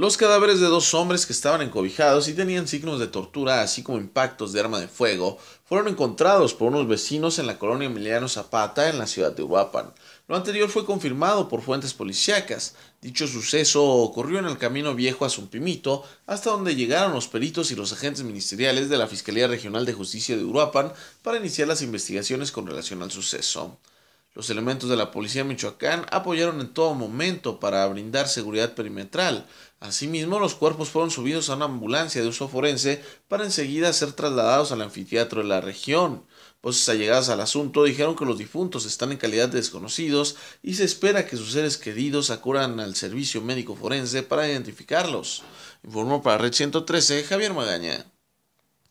Los cadáveres de dos hombres que estaban encobijados y tenían signos de tortura, así como impactos de arma de fuego, fueron encontrados por unos vecinos en la colonia Emiliano Zapata, en la ciudad de Uruapan. Lo anterior fue confirmado por fuentes policíacas. Dicho suceso ocurrió en el camino viejo a Zumpimito, hasta donde llegaron los peritos y los agentes ministeriales de la Fiscalía Regional de Justicia de Uruapan para iniciar las investigaciones con relación al suceso. Los elementos de la Policía Michoacán apoyaron en todo momento para brindar seguridad perimetral. Asimismo, los cuerpos fueron subidos a una ambulancia de uso forense para enseguida ser trasladados al anfiteatro de la región. Voces allegadas al asunto dijeron que los difuntos están en calidad de desconocidos y se espera que sus seres queridos acudan al servicio médico forense para identificarlos. Informó para Red 113 Javier Magaña.